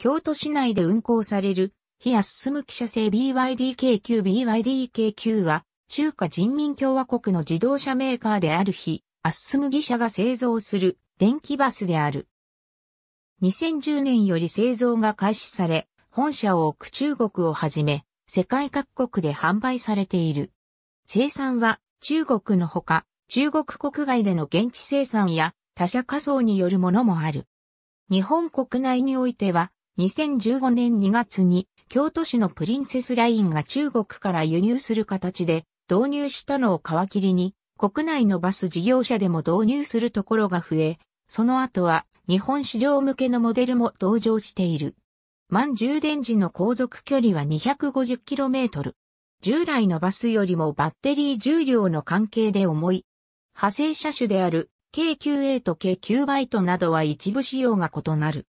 京都市内で運行される、日安進汽車製 BYDK9 BYDK9 は、中華人民共和国の自動車メーカーである日、アッスムギ社が製造する電気バスである。2010年より製造が開始され、本社を置く中国をはじめ、世界各国で販売されている。生産は中国のほか、中国国外での現地生産や他社仮想によるものもある。日本国内においては、2015年2月に京都市のプリンセスラインが中国から輸入する形で導入したのを皮切りに国内のバス事業者でも導入するところが増え、その後は日本市場向けのモデルも登場している。満充電時の航続距離は 250km。従来のバスよりもバッテリー重量の関係で重い。派生車種である k 9 8と K9 バイトなどは一部仕様が異なる。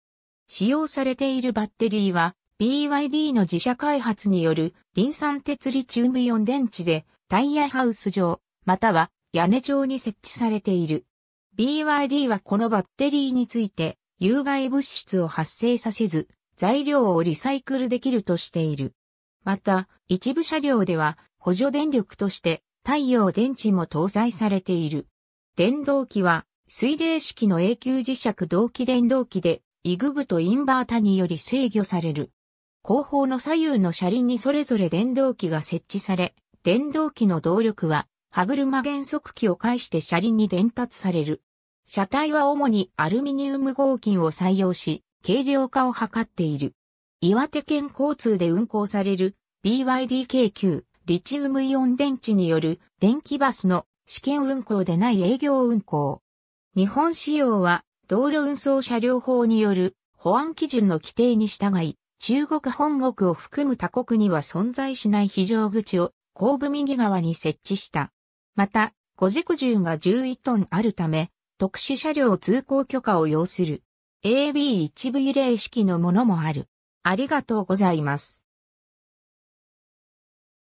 使用されているバッテリーは BYD の自社開発によるリン酸鉄リチウムイオン電池でタイヤハウス上または屋根上に設置されている。BYD はこのバッテリーについて有害物質を発生させず材料をリサイクルできるとしている。また一部車両では補助電力として太陽電池も搭載されている。電動機は水冷式の永久磁石同期電動機でイグブとインバータにより制御される。後方の左右の車輪にそれぞれ電動機が設置され、電動機の動力は歯車減速機を介して車輪に伝達される。車体は主にアルミニウム合金を採用し、軽量化を図っている。岩手県交通で運行される BYDK9 リチウムイオン電池による電気バスの試験運行でない営業運行。日本仕様は道路運送車両法による保安基準の規定に従い、中国本国を含む他国には存在しない非常口を後部右側に設置した。また、五軸銃が11トンあるため、特殊車両通行許可を要する。AB1V 例式のものもある。ありがとうございます。